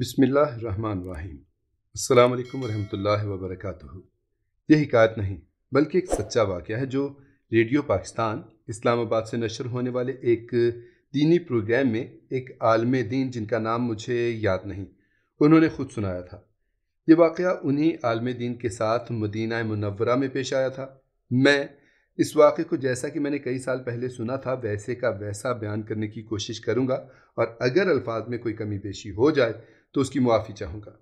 बिसमीम् अल्लाम वरहमल वबरक ये हिकायत नहीं बल्कि एक सच्चा वाक़ है जो रेडियो पाकिस्तान इस्लामाबाद से नशर होने वाले एक दीनी प्रोग्राम में एक आलम दीन जिनका नाम मुझे याद नहीं उन्होंने ख़ुद सुनाया था ये वाक़ उन्हीं आलम दीन के साथ मदीना मनवरा में पेश आया था मैं इस वाक़े को जैसा कि मैंने कई साल पहले सुना था वैसे का वैसा बयान करने की कोशिश करूँगा और अगर अल्फाज में कोई कमी पेशी हो जाए तो उसकी मुआफ़ी चाहूँगा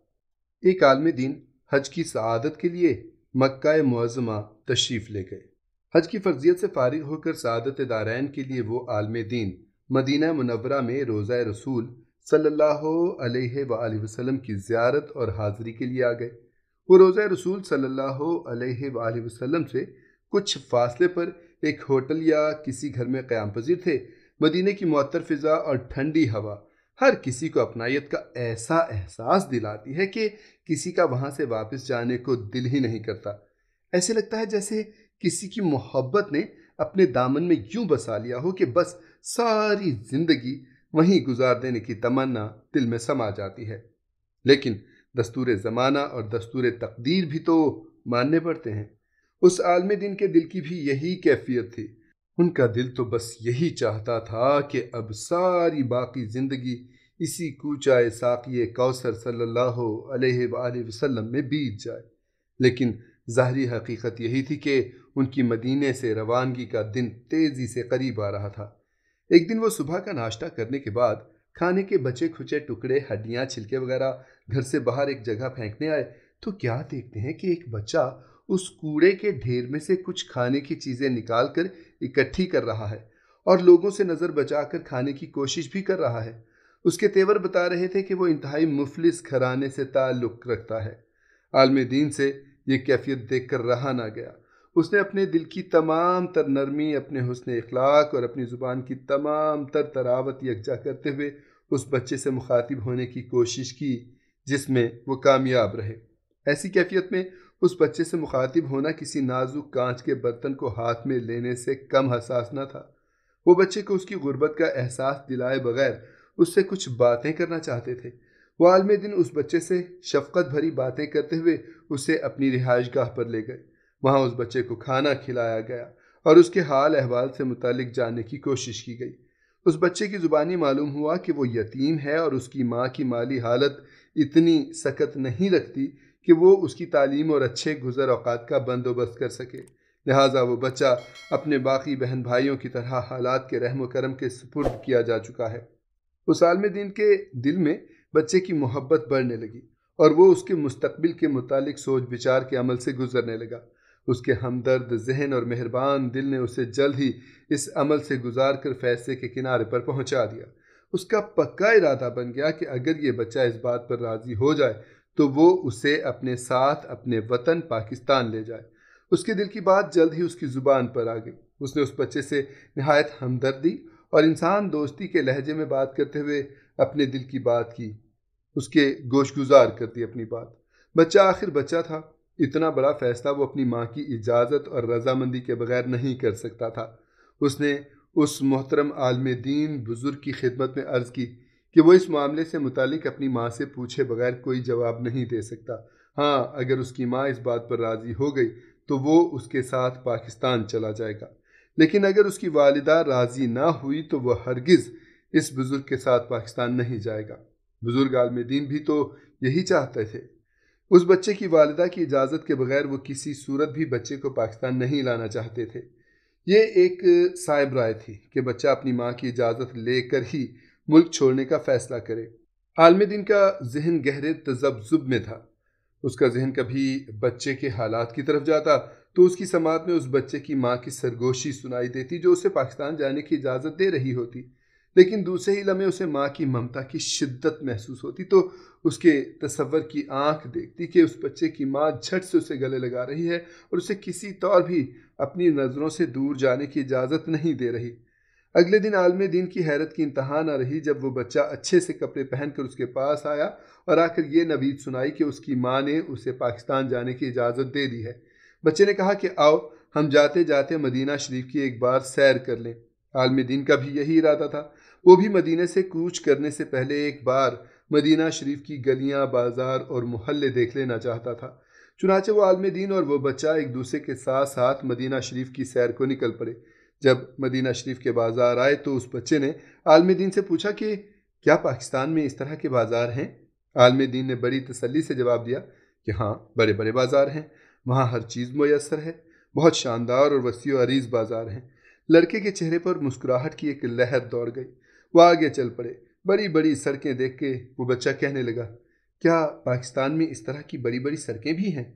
एक आलम दिन हज की सदत के लिए मक्का मुआज़मा तशरीफ़ ले गए हज की फर्जियत से फारिग होकर सदत दारैन के लिए वो आलम दिन मदीना मुनवरा में रोज़ा रसूल सल्लल्लाहु अलैहि की ज़्यारत और हाज़िरी के लिए आ गए वो रोज़ा रसूल सल्ला वसलम से कुछ फासले पर एक होटल या किसी घर में क़्याम पजीर थे मदीने की मअतर फ़िज़ा और ठंडी हवा हर किसी को अपनायत का ऐसा एहसास दिलाती है कि किसी का वहाँ से वापस जाने को दिल ही नहीं करता ऐसे लगता है जैसे किसी की मोहब्बत ने अपने दामन में यूं बसा लिया हो कि बस सारी जिंदगी वहीं गुजार देने की तमन्ना दिल में समा जाती है लेकिन दस्तूर ज़माना और दस्तूर तकदीर भी तो मानने पड़ते हैं उस आलम दिन के दिल की भी यही कैफियत थी उनका दिल तो बस यही चाहता था कि अब सारी बाकी ज़िंदगी इसी कूचाए साकी कौसर सल्लल्लाहु अलैहि वसल्लम में बीत जाए लेकिन ज़ाहरी हकीकत यही थी कि उनकी मदीने से रवानगी का दिन तेज़ी से करीब आ रहा था एक दिन वो सुबह का नाश्ता करने के बाद खाने के बचे खुचे टुकड़े हड्डियाँ छिलके वगैरह घर से बाहर एक जगह फेंकने आए तो क्या देखते हैं कि एक बच्चा उस कूड़े के ढेर में से कुछ खाने की चीज़ें निकाल कर इकट्ठी कर रहा है और लोगों से नज़र बचाकर खाने की कोशिश भी कर रहा है उसके तेवर बता रहे थे कि वो इंतहाई मुफलिस घराने से ताल्लुक़ रखता है आलम दीन से ये कैफियत देख कर रहा ना गया उसने अपने दिल की तमाम तर नरमी अपने हसन अखलाक और अपनी ज़ुबान की तमाम तर तरावत यकजा करते हुए उस बच्चे से मुखातिब होने की कोशिश की जिसमें वो कामयाब रहे ऐसी कैफियत में उस बच्चे से मुखातिब होना किसी नाजुक कांच के बर्तन को हाथ में लेने से कम हसास न था वो बच्चे को उसकी गुर्बत का एहसास दिलाए बगैर उससे कुछ बातें करना चाहते थे वो आलम दिन उस बच्चे से शफकत भरी बातें करते हुए उसे अपनी रिहाइश गाह पर ले गए वहाँ उस बच्चे को खाना खिलाया गया और उसके हाल अहवाल से मुतल जानने की कोशिश की गई उस बच्चे की ज़ुबानी मालूम हुआ कि वो यतीम है और उसकी माँ की माली हालत इतनी सकत नहीं रखती कि वो उसकी तालीम और अच्छे गुजर अवकात का बंदोबस्त कर सके लिहाजा वो बच्चा अपने बाकी बहन भाइयों की तरह हालात के रहम करम के सुपुर्द किया जा चुका है उस आलम दिन के दिल में बच्चे की मोहब्बत बढ़ने लगी और वो उसके मुस्तबिल के मुतालिक सोच विचार के अमल से गुजरने लगा उसके हमदर्द जहन और मेहरबान दिल ने उसे जल्द ही इस अमल से गुजार कर फैसले के किनारे पर पहुंचा दिया उसका पक्का इरादा बन गया कि अगर ये बच्चा इस बात पर राज़ी हो जाए तो वो उसे अपने साथ अपने वतन पाकिस्तान ले जाए उसके दिल की बात जल्द ही उसकी ज़ुबान पर आ गई उसने उस बच्चे से नहायत हमदर्दी और इंसान दोस्ती के लहजे में बात करते हुए अपने दिल की बात की उसके गोशगुजार कर दी अपनी बात बच्चा आखिर बच्चा था इतना बड़ा फैसला वो अपनी माँ की इजाज़त और रजामंदी के बगैर नहीं कर सकता था उसने उस मोहतरम आलम दीन बुज़ुर्ग की खिदमत में अर्ज़ की कि वो इस मामले से मुतालिक अपनी माँ से पूछे बगैर कोई जवाब नहीं दे सकता हाँ अगर उसकी माँ इस बात पर राज़ी हो गई तो वो उसके साथ पाकिस्तान चला जाएगा लेकिन अगर उसकी वालदा राज़ी ना हुई तो वह हरगिज़ इस बुज़ुर्ग के साथ पाकिस्तान नहीं जाएगा बुज़ुर्ग आलम दीन भी तो यही चाहते थे उस बच्चे की वालदा की इजाज़त के बगैर वो किसी सूरत भी बच्चे को पाकिस्तान नहीं लाना चाहते थे ये एक साइब राय थी कि बच्चा अपनी माँ की इजाज़त लेकर ही मुल्क छोड़ने का फैसला करे आलम दिन का जहन गहरे तजब्जुब में था उसका जहन कभी बच्चे के हालात की तरफ जाता तो उसकी समात में उस बच्चे की माँ की सरगोशी सुनाई देती जो उसे पाकिस्तान जाने की इजाज़त दे रही होती लेकिन दूसरे ही लम्हे उसे माँ की ममता की शिद्दत महसूस होती तो उसके तस्वर की आंख देखती कि उस बच्चे की माँ झट से उसे गले लगा रही है और उसे किसी तौर भी अपनी नज़रों से दूर जाने की इजाज़त नहीं दे रही अगले दिन आलम दिन की हैरत की इंतहा ना रही जब वो बच्चा अच्छे से कपड़े पहनकर उसके पास आया और आकर ये नवीद सुनाई कि उसकी माँ ने उसे पाकिस्तान जाने की इजाज़त दे दी है बच्चे ने कहा कि आओ हम जाते जाते मदीना शरीफ की एक बार सैर कर लें आलम दिन का भी यही इरादा था वो भी मदीने से कूच करने से पहले एक बार मदीना शरीफ की गलियाँ बाजार और मोहल्ले देख लेना चाहता था चुनाचे वो आलम दिन और वो बच्चा एक दूसरे के साथ साथ मदीना शरीफ की सैर को निकल पड़े जब मदीना शरीफ के बाज़ार आए तो उस बच्चे ने आलम दीन से पूछा कि क्या पाकिस्तान में इस तरह के बाज़ार हैं आलम दीन ने बड़ी तसली से जवाब दिया कि हाँ बड़े बड़े बाज़ार हैं वहाँ हर चीज़ मैसर है बहुत शानदार और वसी अरीज़ बाज़ार हैं लड़के के चेहरे पर मुस्कुराहट की एक लहर दौड़ गई वह आगे चल पड़े बड़ी बड़ी सड़कें देख के वो बच्चा कहने लगा क्या पाकिस्तान में इस तरह की बड़ी बड़ी सड़कें भी हैं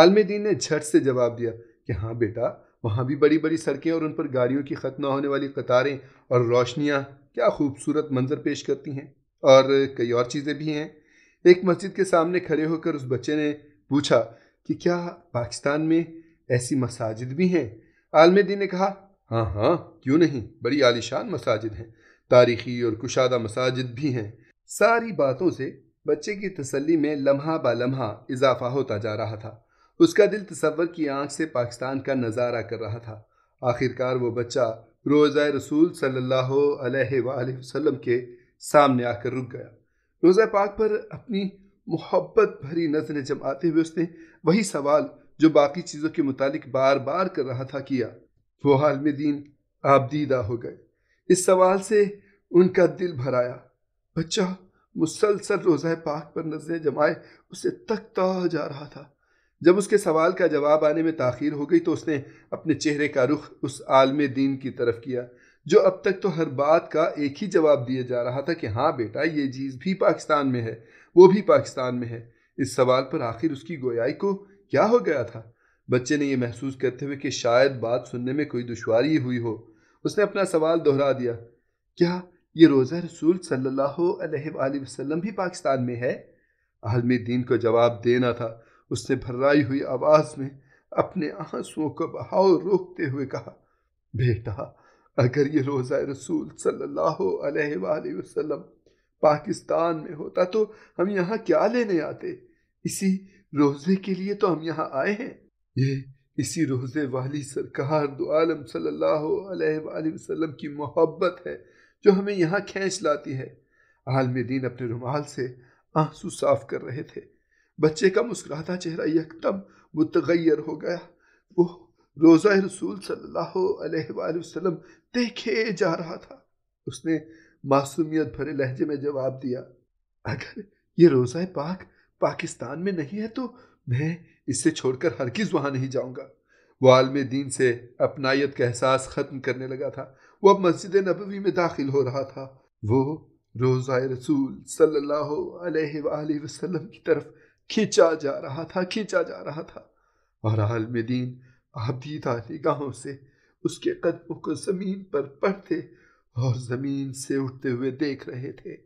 आलम दीन ने झट से जवाब दिया कि हाँ बेटा वहाँ भी बड़ी बड़ी सड़कें और उन पर गाड़ियों की ख़त्म होने वाली कतारें और रोशनियाँ क्या खूबसूरत मंजर पेश करती हैं और कई और चीज़ें भी हैं एक मस्जिद के सामने खड़े होकर उस बच्चे ने पूछा कि क्या पाकिस्तान में ऐसी मसाजिद भी हैं आलम दीन ने कहा हाँ हाँ क्यों नहीं बड़ी आलिशान मसाजिद हैं तारीखी और कुशादा मसाजिद भी हैं सारी बातों से बच्चे की तसल्ली में लम्हा बा लम्हा इजाफा होता जा रहा था उसका दिल तसवर की आंख से पाकिस्तान का नज़ारा कर रहा था आखिरकार वो बच्चा रोज़ा रसूल सल्लल्लाहु अलैहि वसल्लम के सामने आकर रुक गया रोज़ा पाक पर अपनी मोहब्बत भरी नजरें जमाते हुए उसने वही सवाल जो बाकी चीज़ों के मुतालिक बार बार कर रहा था किया वो हाल में दीन आपदीदा हो गए इस सवाल से उनका दिल भराया बच्चा मुसलसल रोज़ा पाक पर नजरें जमाए उसे तकता जा रहा था जब उसके सवाल का जवाब आने में ताखिर हो गई तो उसने अपने चेहरे का रुख उस आलम दीन की तरफ किया जो अब तक तो हर बात का एक ही जवाब दिया जा रहा था कि हाँ बेटा ये चीज़ भी पाकिस्तान में है वो भी पाकिस्तान में है इस सवाल पर आखिर उसकी गोयाई को क्या हो गया था बच्चे ने यह महसूस करते हुए कि शायद बात सुनने में कोई दुशारी हुई हो उसने अपना सवाल दोहरा दिया क्या ये रोज़ा रसूल सल्लल्लाहु अलैहि वसल्लम भी पाकिस्तान में है आलमी दीन को जवाब देना था उसने भर्राई हुई आवाज में अपने आंसुओं का बहाव रोकते हुए कहा बेटा अगर ये रोज़ा रसूल सल्लल्लाहु अलैहि वसल्लम पाकिस्तान में होता तो हम यहाँ क्या लेने आते इसी रोज़े के लिए तो हम यहाँ आए हैं ये इसी रोज़े वाली सरकार दो आलम सल्लल्लाहु अलैहि वसल्लम की मोहब्बत है जो हमें यहाँ खींच लाती है आलम दीन अपने रुमाल से आंसू साफ कर रहे थे बच्चे का मुस्कुराता चेहरा यकदम मुतगैर हो गया वो रोज़ा रसूल सल्लल्लाहु अलैहि वसल्लम देखे जा रहा था उसने मासूमियत भरे लहजे में जवाब दिया अगर ये रोज़ा पाक पाकिस्तान में नहीं है तो मैं इससे छोड़कर हर किस वहाँ नहीं जाऊँगा वो आलम दीन से अपनायत का एहसास ख़त्म करने लगा था वो अब मस्जिद नबवी में दाखिल हो रहा था वो रोज़ा रसूल सल्लल्लाहु अलैहि वसल्लम की तरफ खींचा जा रहा था खींचा जा रहा था और आलमदीन आबदीदा निगाहों से उसके कदमों को ज़मीन पर पड़ते और ज़मीन से उठते हुए देख रहे थे